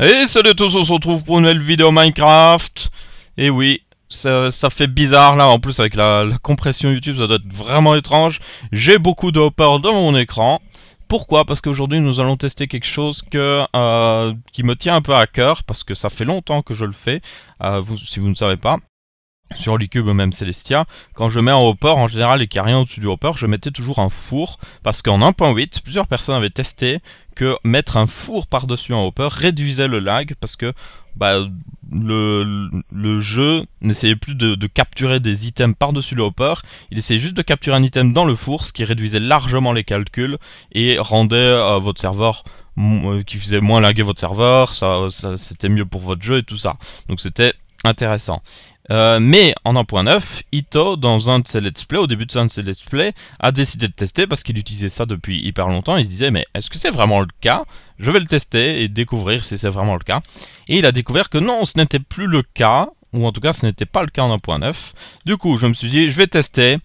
Et salut à tous, on se retrouve pour une nouvelle vidéo Minecraft Et oui, ça, ça, fait bizarre là, en plus avec la, compression YouTube, ça doit être vraiment étrange. J'ai beaucoup de dans mon écran. Pourquoi Parce qu'aujourd'hui nous allons tester quelque chose que, euh, qui me tient un peu à cœur, parce que ça fait longtemps que je le fais, euh, vous, si vous ne savez pas sur l'icube même Celestia, quand je mets un hopper en général et qu'il a rien au-dessus du hopper, je mettais toujours un four, parce qu'en 1.8, plusieurs personnes avaient testé que mettre un four par-dessus un hopper réduisait le lag, parce que bah, le, jeu n'essayait plus de, capturer des items par-dessus le hopper, il essayait juste de capturer un item dans le four, ce qui réduisait largement les calculs et rendait euh, votre serveur euh, qui faisait moins laguer votre serveur, ça c'était mieux pour votre jeu et tout ça. Donc c'était intéressant. Euh, mais en 1.9, Ito, dans un de ses au début de son play, a décidé de tester parce qu'il utilisait ça depuis hyper longtemps. Il se disait, mais est-ce que c'est vraiment le cas Je vais le tester et découvrir si c'est vraiment le cas. Et il a découvert que non, ce n'était plus le cas, ou en tout cas, ce n'était pas le cas en 1.9. Du coup, je me suis dit, je vais tester.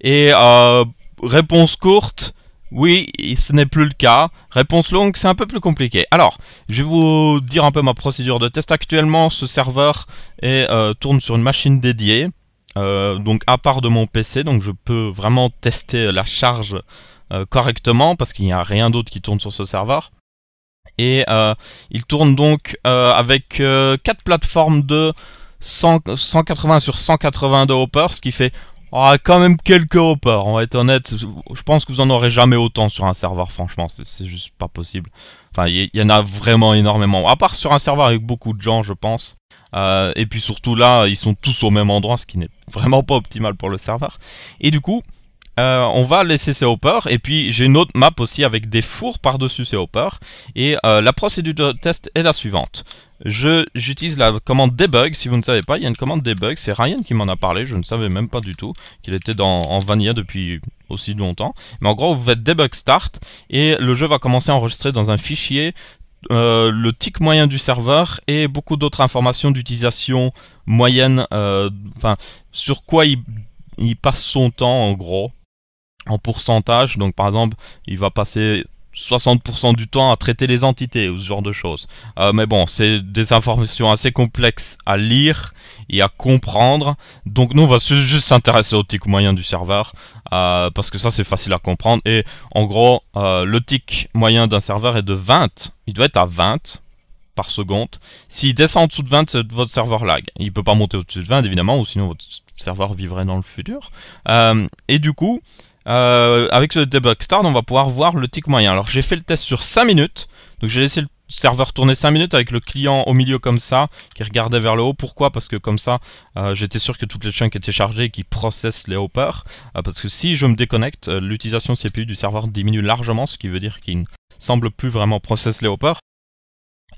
Et euh, réponse courte, oui, ce n'est plus le cas. Réponse longue, c'est un peu plus compliqué. Alors, je vais vous dire un peu ma procédure de test. Actuellement, ce serveur euh, tourne sur une machine dédiée, euh, donc à part de mon PC, donc je peux vraiment tester la charge euh, correctement, parce qu'il n'y a rien d'autre qui tourne sur ce serveur. Et il tourne donc avec 4 plateformes de 180 sur 180 de hopper, ce qui fait on ah, a quand même quelques hoppers, on va être honnête. Je pense que vous en aurez jamais autant sur un serveur, franchement, c'est juste pas possible. Enfin, il y, en a vraiment énormément. À part sur un serveur avec beaucoup de gens, je pense. Euh, et puis surtout là, ils sont tous au même endroit, ce qui n'est vraiment pas optimal pour le serveur. Et du coup, euh, on va laisser ces hoppers et puis j'ai une autre map aussi avec des fours par-dessus ces hoppers et euh, la procédure de test est la suivante. J'utilise la commande debug, si vous ne savez pas, il y a une commande debug, c'est Ryan qui m'en a parlé, je ne savais même pas du tout qu'il était dans, en vanilla depuis aussi longtemps. Mais en gros, vous faites debug start et le jeu va commencer à enregistrer dans un fichier euh, le tick moyen du serveur et beaucoup d'autres informations d'utilisation moyenne, enfin sur quoi il passe son temps en gros en pourcentage. Donc par exemple, il va passer 60% du temps à traiter les entités ou ce genre de choses. Euh, mais bon, c'est des informations assez complexes à lire et à comprendre. Donc nous, on va juste s'intéresser au tic moyen du serveur euh, parce que ça, c'est facile à comprendre. Et en gros, euh, le tic moyen d'un serveur est de 20. Il doit être à 20 par seconde. S'il descend en dessous de 20, votre serveur lag. Il ne peut pas monter au-dessus de 20, évidemment, ou sinon votre serveur vivrait dans le futur. et du coup... Euh, avec ce debug start, on va pouvoir voir le tick moyen. Alors j'ai fait le test sur 5 minutes, donc j'ai laissé le serveur tourner 5 minutes avec le client au milieu comme ça, qui regardait vers le haut. Pourquoi Parce que comme ça, euh, j'étais sûr que toutes les chunks étaient chargées et qui processent les hoppers. Euh, parce que si je me déconnecte, l'utilisation CPU du serveur diminue largement, ce qui veut dire qu'il ne semble plus vraiment processer les hoppers.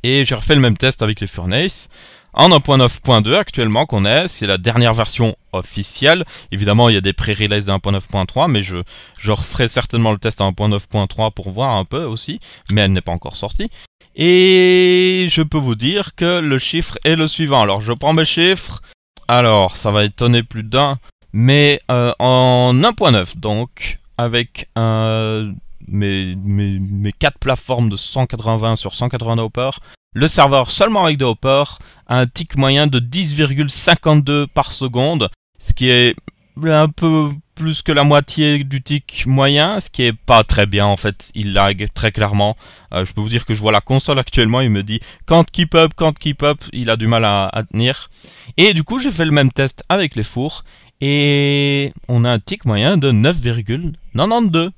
Et j'ai refait le même test avec les Furnace. En 1.9.2 actuellement qu'on est, c'est la dernière version officielle. Évidemment, il y a des pré-releases de 1.9.3, mais je, je referai certainement le test à 1.9.3 pour voir un peu aussi, mais elle n'est pas encore sortie. Et je peux vous dire que le chiffre est le suivant. Alors, je prends mes chiffres. Alors, ça va étonner plus d'un, mais euh, en 1.9, donc avec un mes, mes, mes quatre plateformes de 180 sur 180 hoppers, le serveur seulement avec des hoppers a un tick moyen de 10,52 par seconde, ce qui est un peu plus que la moitié du tick moyen, ce qui est pas très bien en fait, il lag très clairement. Euh, je peux vous dire que je vois la console actuellement, il me dit quand keep up, quand keep up, il a du mal à, à tenir. Et du coup j'ai fait le même test avec les fours et on a un tick moyen de 9,92.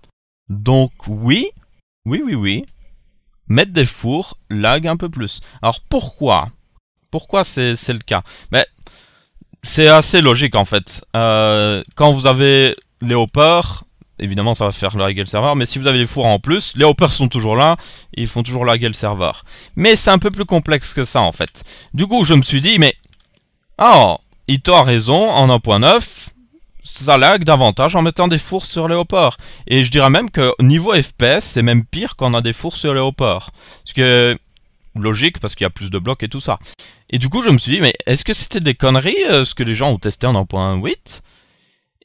Donc oui, oui, oui, oui, mettre des fours lag un peu plus. Alors pourquoi Pourquoi c'est le cas Mais c'est assez logique en fait. Euh, quand vous avez les hoppers, évidemment ça va faire laguer le serveur, mais si vous avez les fours en plus, les hoppers sont toujours là, ils font toujours laguer le serveur. Mais c'est un peu plus complexe que ça en fait. Du coup je me suis dit, mais... Oh, Ito a raison, en 1.9, ça lag davantage en mettant des fours sur Léopard. Et je dirais même que niveau FPS, c'est même pire qu'on a des fours sur Léopard. Ce que logique parce qu'il y a plus de blocs et tout ça. Et du coup, je me suis dit, mais est-ce que c'était des conneries euh, ce que les gens ont testé en 1.8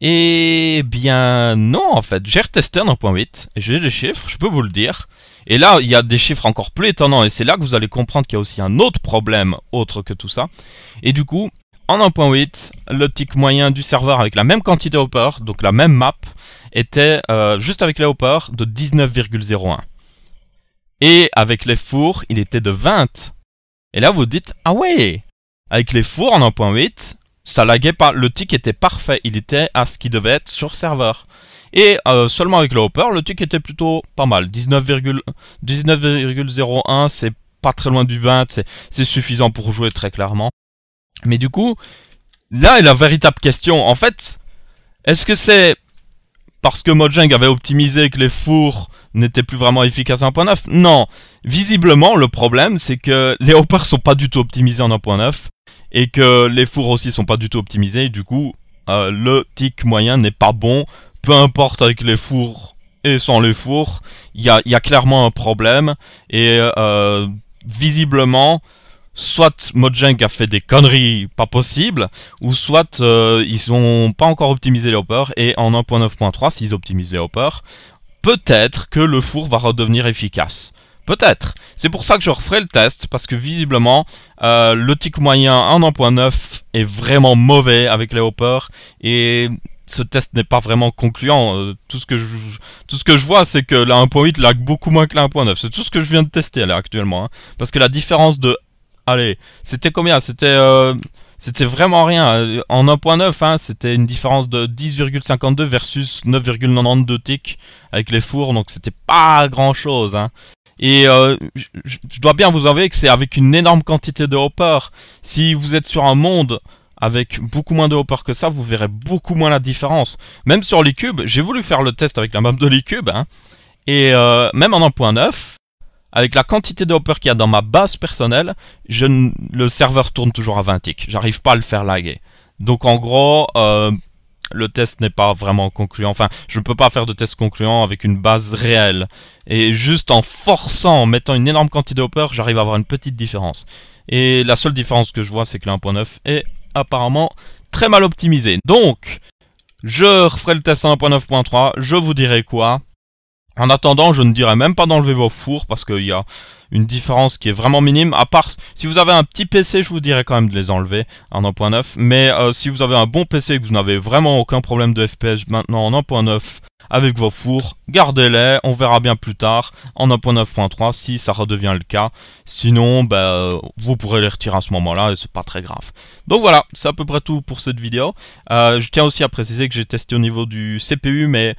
et eh bien, non en fait. J'ai retesté en 1.8 et j'ai des chiffres, je peux vous le dire. Et là, il y a des chiffres encore plus étonnants et c'est là que vous allez comprendre qu'il y a aussi un autre problème autre que tout ça. Et du coup, en 1.8, le tick moyen du serveur avec la même quantité de donc la même map, était euh, juste avec les hopper de 19,01. Et avec les fours, il était de 20. Et là, vous dites, ah ouais Avec les fours en 1.8, ça laguait pas. Le tick était parfait. Il était à ce qu'il devait être sur serveur. Et euh, seulement avec le hopper, le tick était plutôt pas mal. 19,01, c'est pas très loin du 20. C'est suffisant pour jouer très clairement. Mais du coup, là est la véritable question. En fait, est-ce que c'est parce que Mojang avait optimisé que les fours n'étaient plus vraiment efficaces en 1.9 Non. Visiblement, le problème, c'est que les hoppers sont pas du tout optimisés en 1.9 et que les fours aussi sont pas du tout optimisés. du coup, euh, le tic moyen n'est pas bon. Peu importe avec les fours et sans les fours, il y a, clairement un problème. Et euh, visiblement, soit Mojang a fait des conneries pas possibles, ou soit euh, ils n'ont pas encore optimisé les hoppers, et en 1.9.3, s'ils optimisent les hoppers, peut-être que le four va redevenir efficace. Peut-être. C'est pour ça que je referai le test, parce que visiblement, euh, le tick moyen en 1.9 est vraiment mauvais avec les hoppers, et ce test n'est pas vraiment concluant. Euh, tout, ce que je, tout ce que je vois, c'est que la 1.8 lag beaucoup moins que la 1.9. C'est tout ce que je viens de tester là actuellement. Hein. parce que la différence de allez, c'était combien C'était euh, c'était vraiment rien. Euh, en 1.9, hein, c'était une différence de 10,52 versus 9,92 ticks avec les fours, donc c'était pas grand chose. Hein. Et euh, je dois bien vous avouer que c'est avec une énorme quantité de hoppers. Si vous êtes sur un monde avec beaucoup moins de hoppers que ça, vous verrez beaucoup moins la différence. Même sur l'E-Cube, j'ai voulu faire le test avec la map de l'E-Cube. Hein, et même en 1.9, avec la quantité de hopper qu'il y a dans ma base personnelle, je le serveur tourne toujours à 20 ticks. J'arrive pas à le faire laguer. Donc en gros, euh, le test n'est pas vraiment concluant. Enfin, je ne peux pas faire de test concluant avec une base réelle. Et juste en forçant, en mettant une énorme quantité de hopper, j'arrive à avoir une petite différence. Et la seule différence que je vois, c'est que le 1.9 est apparemment très mal optimisé. Donc, je referai le test en 1.9.3, je vous dirai quoi. En attendant, je ne dirais même pas d'enlever vos fours parce qu'il y a une différence qui est vraiment minime. À part si vous avez un petit PC, je vous dirais quand même de les enlever en 1.9. Mais euh, si vous avez un bon PC et que vous n'avez vraiment aucun problème de FPS maintenant en 1.9 avec vos fours, gardez-les. On verra bien plus tard en 1.9.3 si ça redevient le cas. Sinon, ben, vous pourrez les retirer à ce moment-là et c'est pas très grave. Donc voilà, c'est à peu près tout pour cette vidéo. Euh, je tiens aussi à préciser que j'ai testé au niveau du CPU, mais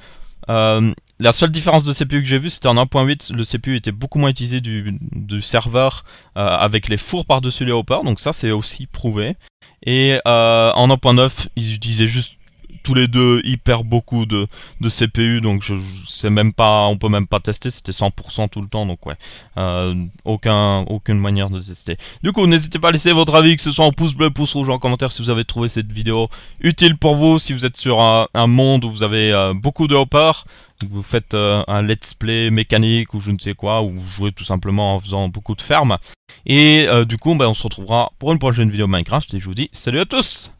euh, la seule différence de CPU que j'ai vu, c'était en 1.8, le CPU était beaucoup moins utilisé du, serveur euh, avec les fours par-dessus les hoppers, donc ça c'est aussi prouvé. Et euh, en 1.9, ils utilisaient juste tous les deux hyper beaucoup de, de CPU, donc je, ne même pas, on peut même pas tester, c'était 100% tout le temps, donc ouais, euh, aucun, aucune manière de tester. Du coup, n'hésitez pas à laisser votre avis, que ce soit en pouce bleu, pouce rouge, en commentaire si vous avez trouvé cette vidéo utile pour vous, si vous êtes sur un, monde où vous avez euh, beaucoup de hoppers, vous faites euh, un let's play mécanique ou je ne sais quoi, ou vous jouez tout simplement en faisant beaucoup de fermes. Et du coup, ben, on se retrouvera pour une prochaine vidéo Minecraft, et je vous dis salut à tous